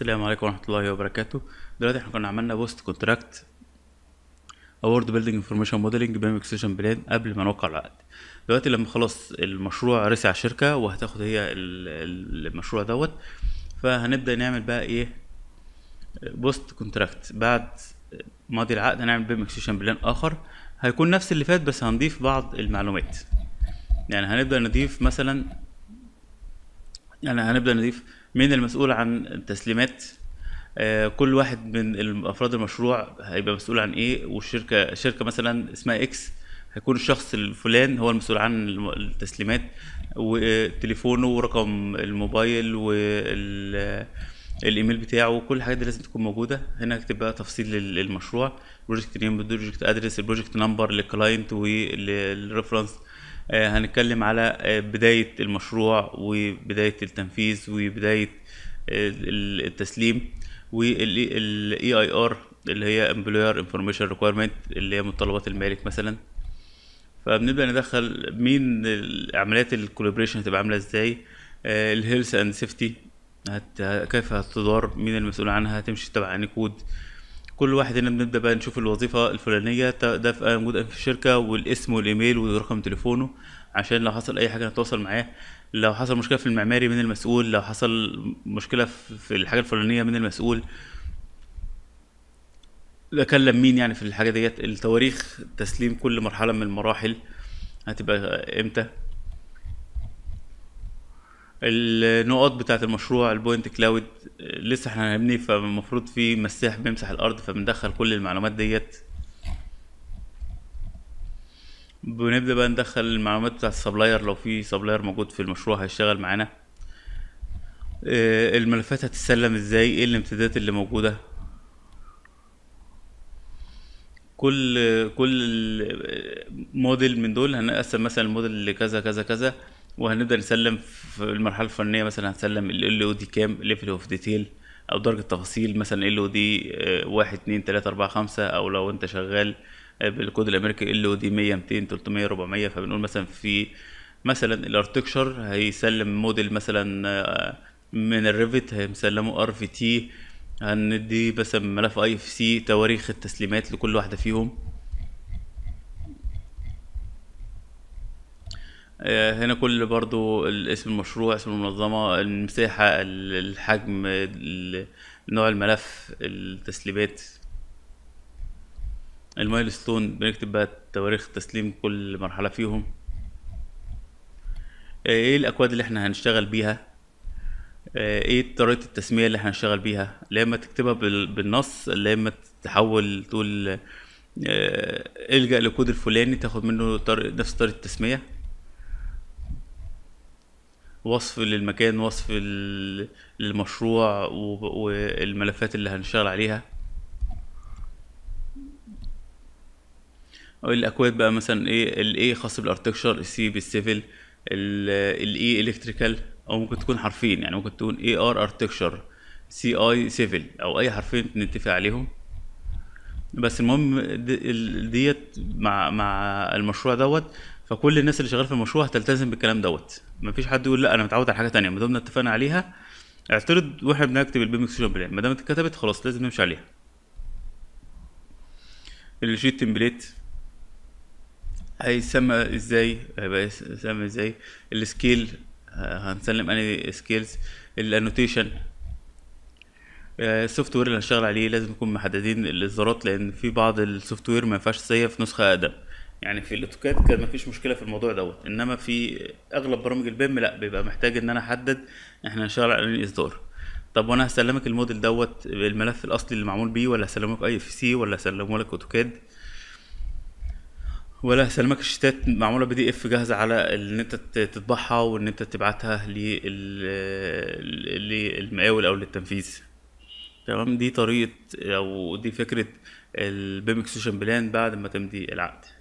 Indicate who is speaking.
Speaker 1: السلام عليكم ورحمه الله وبركاته دلوقتي احنا كنا عملنا بوست كونتراكت اورد بيلدينج انفورميشن موديلنج بمكسيشن بلان قبل ما نوقع العقد دلوقتي لما خلاص المشروع رسع شركه الشركه وهتاخد هي المشروع دوت فهنبدا نعمل بقى ايه بوست كونتراكت بعد ماضي العقد هنعمل بمكسيشن بلان اخر هيكون نفس اللي فات بس هنضيف بعض المعلومات يعني هنبدا نضيف مثلا يعني هنبدا نضيف مين المسؤول عن التسليمات آه، كل واحد من افراد المشروع هيبقى مسؤول عن ايه والشركه شركه مثلا اسمها اكس هيكون الشخص الفلان هو المسؤول عن التسليمات وتليفونه ورقم الموبايل والايميل بتاعه وكل الحاجات دي لازم تكون موجوده هنا اكتب بقى تفصيل المشروع بروجكت نيم بروجكت ادرس البروجكت نمبر للكلاينت والريفرنس آه، هنتكلم على آه، بداية المشروع وبداية التنفيذ وبداية آه، التسليم والاي اي ار اللي هي امبلوير انفورميشن ريكويرمنت اللي هي متطلبات المالك مثلا فبنبدا ندخل مين عمليات الكولابريشن هتبقى عامله ازاي الهيلث اند سيفتي كيف هتدار مين المسؤول عنها هتمشي تبع انكود كود كل واحد هنا بنبدا بقى نشوف الوظيفه الفلانيه ده موجود في الشركه والاسم والايميل ورقم تليفونه عشان لو حصل اي حاجه نتواصل معاه لو حصل مشكله في المعماري من المسؤول لو حصل مشكله في الحاجه الفلانيه من المسؤول اكلم مين يعني في الحاجه ديت التواريخ تسليم كل مرحله من المراحل هتبقى امتى النقاط بتاعه المشروع البوينت كلاود لسه احنا هنبني فالمفروض في مساح بيمسح الارض فبندخل كل المعلومات ديت بنبدا بقى ندخل المعلومات بتاعه السبلاير لو في سبلاير موجود في المشروع هيشتغل معانا آه، الملفات هتتسلم ازاي ايه الامتدادات اللي موجوده كل كل موديل من دول هنقسم مثلا الموديل لكذا كذا كذا وهنبدا نسلم في المرحله الفنيه مثلا هنسلم ال او دي كام ليفل اوف ديتيل او درجه تفاصيل مثلا ال او دي 1 2 3 4 5 او لو انت شغال آه، بالكود الامريكي ال او دي 100 200 300 400 فبنقول مثلا في مثلا الارتكشر هيسلم موديل مثلا آه، من الريفت هيسلمه ار في تي هندي مثلا ملف اي اف سي تواريخ التسليمات لكل واحده فيهم آه، هنا كل برضو اسم المشروع اسم المنظمة المساحة الحجم نوع الملف التسليمات المايلستون بنكتب بقى تواريخ تسليم كل مرحلة فيهم آه، ايه الاكواد اللي احنا هنشتغل بيها آه، ايه طريقة التسمية اللي احنا هنشتغل بيها يا اما تكتبها بالنص يا اما تحول تقول الجأ لكود الفلاني تاخد منه نفس طريقة التسمية وصف للمكان وصف للمشروع والملفات اللي هنشتغل عليها الاكواد بقى مثلا ايه الاي خاص بالاركتشر السي بالسيفل الاي الكتريكال او ممكن تكون حرفين يعني ممكن تكون اي ار اركتشر سي اي سيفل او اي حرفين نتفق عليهم بس المهم ديت مع مع المشروع دوت فكل الناس اللي شغاله في المشروع هتلتزم بالكلام دوت مفيش حد يقول لا انا متعود على حاجه تانية ما دامنا اتفقنا عليها اعترض واحنا بنكتب البيم اكسشن بلان ما دام اتكتبت خلاص لازم نمشي عليها الشيت تمبليت هيسمى ازاي هيبقى يسمى ازاي السكيل هنسلم انهي سكيلز الانوتيشن السوفت وير اللي هنشتغل عليه لازم نكون محددين الاصدارات لان في بعض السوفت وير ما ينفعش في نسخه اقدم يعني في الاوتوكاد كان مفيش مشكله في الموضوع دوت انما في اغلب برامج البيم لا بيبقى محتاج ان انا احدد احنا هنشتغل على اعلان الاصدار طب وانا هسلمك الموديل دوت الملف الاصلي اللي معمول بيه ولا هسلمك اي اف سي ولا هسلمه لك اوتوكاد ولا هسلمك الشتات معموله بي دي اف جاهزه على ان انت تطبعها وان انت تبعتها للمقاول او للتنفيذ تمام دي طريقه او دي فكره البيم اكسشن بلان بعد ما تمضي العقد